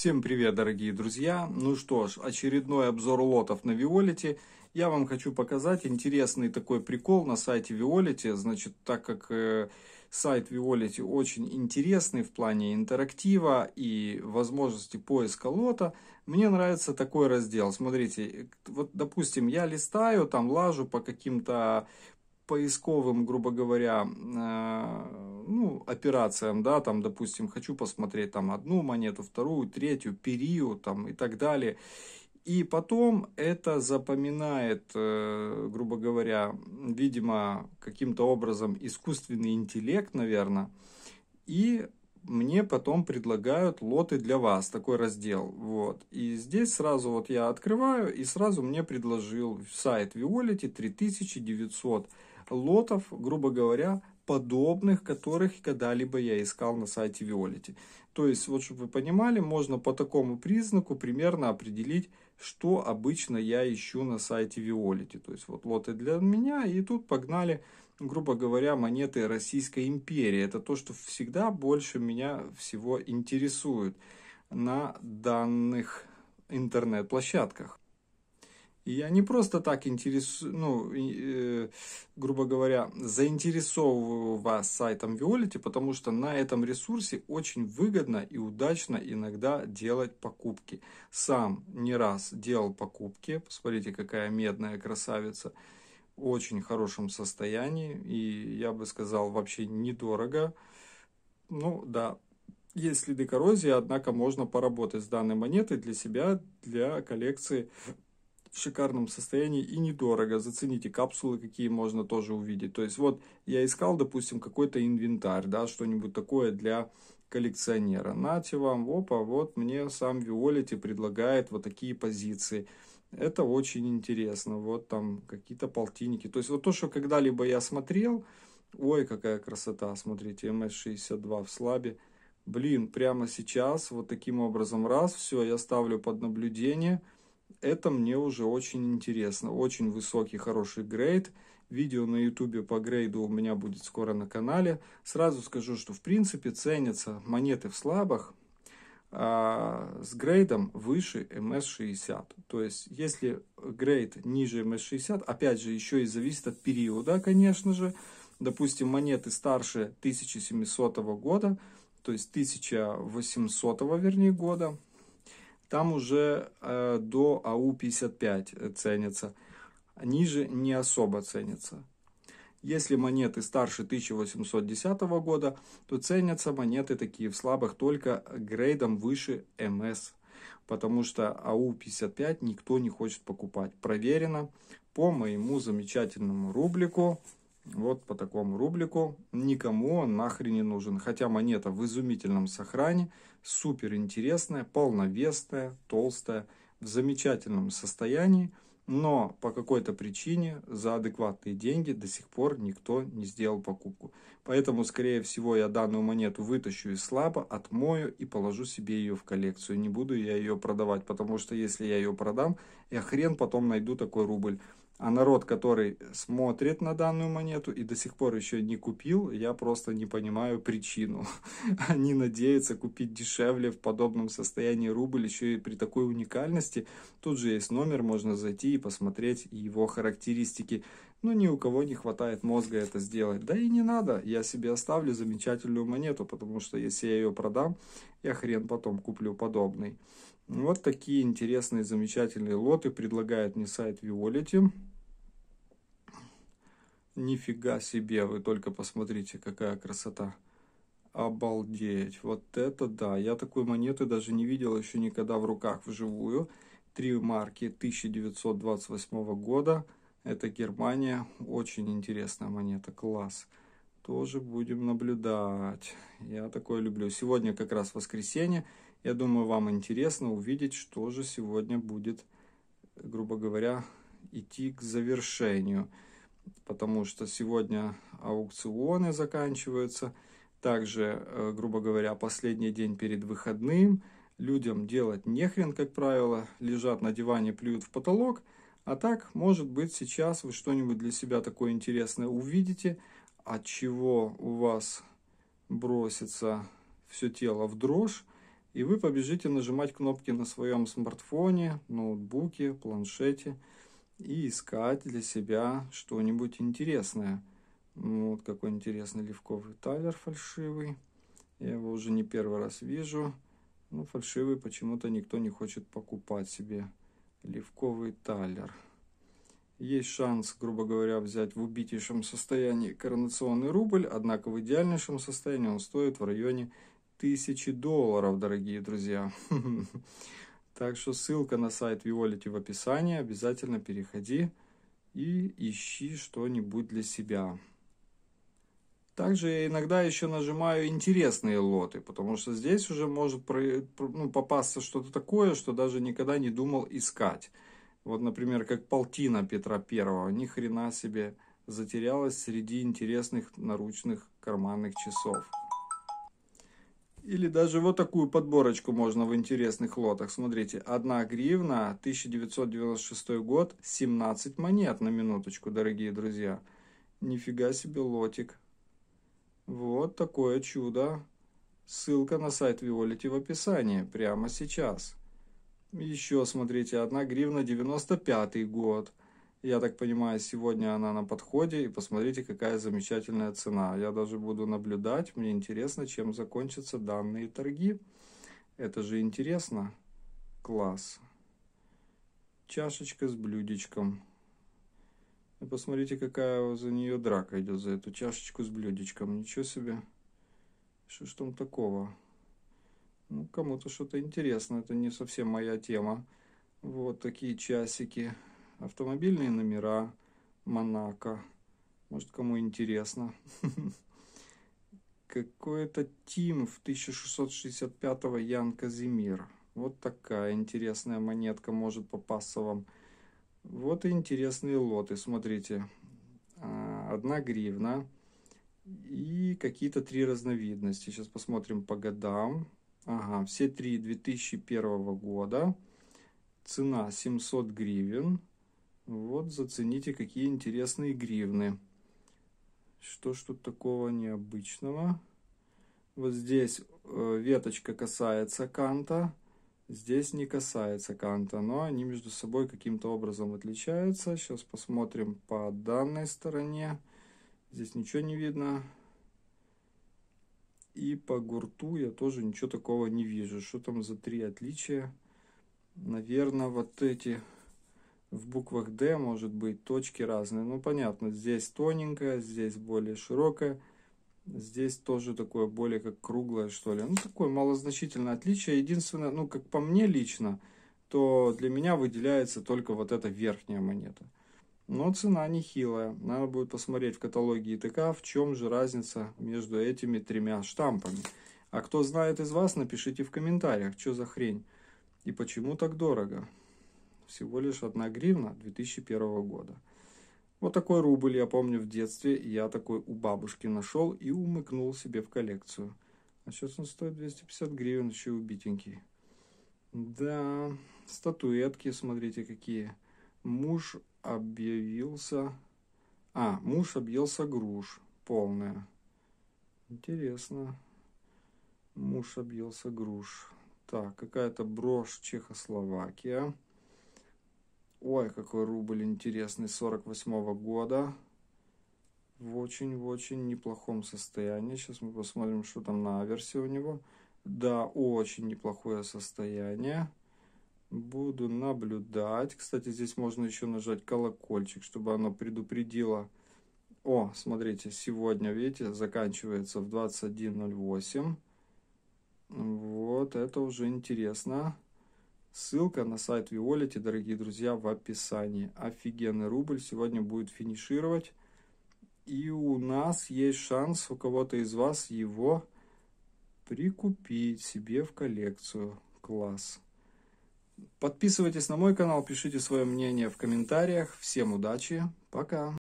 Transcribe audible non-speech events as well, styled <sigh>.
Всем привет, дорогие друзья! Ну что ж, очередной обзор лотов на Виолите. Я вам хочу показать интересный такой прикол на сайте Виолите. Значит, так как э, сайт Виолите очень интересный в плане интерактива и возможности поиска лота, мне нравится такой раздел. Смотрите, вот, допустим, я листаю, там лажу по каким-то поисковым, грубо говоря, э, ну, операциям, да, там, допустим, хочу посмотреть там одну монету, вторую, третью, период там и так далее. И потом это запоминает, э, грубо говоря, видимо, каким-то образом искусственный интеллект, наверное. И мне потом предлагают лоты для вас, такой раздел. Вот. И здесь сразу вот я открываю, и сразу мне предложил сайт Violity 3900 лотов, грубо говоря, подобных, которых когда-либо я искал на сайте Виолити. То есть, вот чтобы вы понимали, можно по такому признаку примерно определить, что обычно я ищу на сайте Виолити. То есть, вот лоты для меня, и тут погнали, грубо говоря, монеты Российской империи. Это то, что всегда больше меня всего интересует на данных интернет-площадках. Я не просто так интересую, ну, э, грубо говоря, заинтересовываю вас сайтом Виолити, потому что на этом ресурсе очень выгодно и удачно иногда делать покупки. Сам не раз делал покупки. Посмотрите, какая медная красавица. В очень хорошем состоянии. И я бы сказал, вообще недорого. Ну, да, есть следы коррозии, однако можно поработать с данной монетой для себя, для коллекции в шикарном состоянии и недорого. Зацените капсулы, какие можно тоже увидеть. То есть вот я искал, допустим, какой-то инвентарь, да, что-нибудь такое для коллекционера. Нате вам, опа, вот мне сам Виолити предлагает вот такие позиции. Это очень интересно. Вот там какие-то полтинники. То есть вот то, что когда-либо я смотрел, ой, какая красота, смотрите, МС-62 в слабе. Блин, прямо сейчас вот таким образом раз, все, я ставлю под наблюдение это мне уже очень интересно. Очень высокий, хороший грейд. Видео на ютубе по грейду у меня будет скоро на канале. Сразу скажу, что в принципе ценятся монеты в слабах а, с грейдом выше ms 60 То есть, если грейд ниже ms 60 опять же, еще и зависит от периода, конечно же. Допустим, монеты старше 1700 года, то есть 1800 вернее года, там уже э, до АУ-55 э, ценится, Ниже не особо ценится. Если монеты старше 1810 года, то ценятся монеты такие в слабых только грейдом выше МС. Потому что АУ-55 никто не хочет покупать. Проверено по моему замечательному рублику вот по такому рублику. Никому он нахрен не нужен. Хотя монета в изумительном сохране, супер интересная, полновесная, толстая, в замечательном состоянии. Но по какой-то причине за адекватные деньги до сих пор никто не сделал покупку. Поэтому, скорее всего, я данную монету вытащу из слаба, отмою и положу себе ее в коллекцию. Не буду я ее продавать, потому что если я ее продам, я хрен потом найду такой рубль. А народ, который смотрит на данную монету и до сих пор еще не купил, я просто не понимаю причину. <laughs> Они надеются купить дешевле в подобном состоянии рубль еще и при такой уникальности. Тут же есть номер, можно зайти и посмотреть его характеристики. Но ни у кого не хватает мозга это сделать. Да и не надо, я себе оставлю замечательную монету, потому что если я ее продам, я хрен потом куплю подобный. Вот такие интересные, замечательные лоты предлагает мне сайт Violity. Нифига себе, вы только посмотрите, какая красота. Обалдеть, вот это да. Я такой монеты даже не видел еще никогда в руках вживую. Три марки 1928 года. Это Германия. Очень интересная монета, класс. Тоже будем наблюдать. Я такое люблю. Сегодня как раз воскресенье. Я думаю, вам интересно увидеть, что же сегодня будет, грубо говоря, идти к завершению потому что сегодня аукционы заканчиваются. Также, э, грубо говоря, последний день перед выходным. Людям делать нехрен, как правило, лежат на диване, плюют в потолок. А так, может быть, сейчас вы что-нибудь для себя такое интересное увидите, от чего у вас бросится все тело в дрожь, и вы побежите нажимать кнопки на своем смартфоне, ноутбуке, планшете – и искать для себя что-нибудь интересное. Ну, вот какой интересный левковый Тайлер фальшивый. Я его уже не первый раз вижу. Ну, фальшивый почему-то никто не хочет покупать себе. Левковый Тайлер Есть шанс, грубо говоря, взять в убитейшем состоянии коронационный рубль, однако в идеальнейшем состоянии он стоит в районе тысячи долларов, дорогие друзья. <laughs> Так что ссылка на сайт Виолити в описании. Обязательно переходи и ищи что-нибудь для себя. Также я иногда еще нажимаю интересные лоты, потому что здесь уже может ну, попасться что-то такое, что даже никогда не думал искать. Вот, например, как полтина Петра Первого, ни хрена себе, затерялась среди интересных наручных карманных часов. Или даже вот такую подборочку можно в интересных лотах. Смотрите, 1 гривна, 1996 год, 17 монет на минуточку, дорогие друзья. Нифига себе лотик. Вот такое чудо. Ссылка на сайт Виолити в описании, прямо сейчас. Еще, смотрите, 1 гривна, 95 год. Я так понимаю, сегодня она на подходе. И посмотрите, какая замечательная цена. Я даже буду наблюдать. Мне интересно, чем закончатся данные торги. Это же интересно. Класс. Чашечка с блюдечком. И посмотрите, какая за нее драка идет, за эту чашечку с блюдечком. Ничего себе. Что ж там такого? Ну, кому-то что-то интересно. Это не совсем моя тема. Вот такие часики автомобильные номера Монако. Может, кому интересно. <laughs> Какой-то Тим в 1665-го Ян Казимир. Вот такая интересная монетка может попасться вам. Вот и интересные лоты, смотрите. А, одна гривна и какие-то три разновидности. Сейчас посмотрим по годам. Ага, все три 2001 года. Цена 700 гривен. Вот зацените, какие интересные гривны. Что ж тут такого необычного? Вот здесь э, веточка касается канта, здесь не касается канта, но они между собой каким-то образом отличаются. Сейчас посмотрим по данной стороне. Здесь ничего не видно. И по гурту я тоже ничего такого не вижу. Что там за три отличия? Наверное, вот эти в буквах D может быть точки разные. Ну, понятно, здесь тоненькая, здесь более широкая. Здесь тоже такое более как круглое, что ли. Ну, такое малозначительное отличие. Единственное, ну, как по мне лично, то для меня выделяется только вот эта верхняя монета. Но цена нехилая. Надо будет посмотреть в каталоге ИТК, в чем же разница между этими тремя штампами. А кто знает из вас, напишите в комментариях, что за хрень и почему так дорого всего лишь 1 гривна 2001 года. Вот такой рубль я помню в детстве, я такой у бабушки нашел и умыкнул себе в коллекцию. А сейчас он стоит 250 гривен, еще убитенький. Да, статуэтки, смотрите, какие. Муж объявился... А, муж объелся груш, полная. Интересно. Муж объелся груш. Так, какая-то брошь Чехословакия. Ой, какой рубль интересный, 48 -го года. В очень-очень неплохом состоянии. Сейчас мы посмотрим, что там на аверсе у него. Да, очень неплохое состояние. Буду наблюдать. Кстати, здесь можно еще нажать колокольчик, чтобы оно предупредило. О, смотрите, сегодня, видите, заканчивается в 21.08. Вот, это уже интересно. Ссылка на сайт Виолити, дорогие друзья, в описании. Офигенный рубль сегодня будет финишировать. И у нас есть шанс у кого-то из вас его прикупить себе в коллекцию. Класс. Подписывайтесь на мой канал, пишите свое мнение в комментариях. Всем удачи, пока.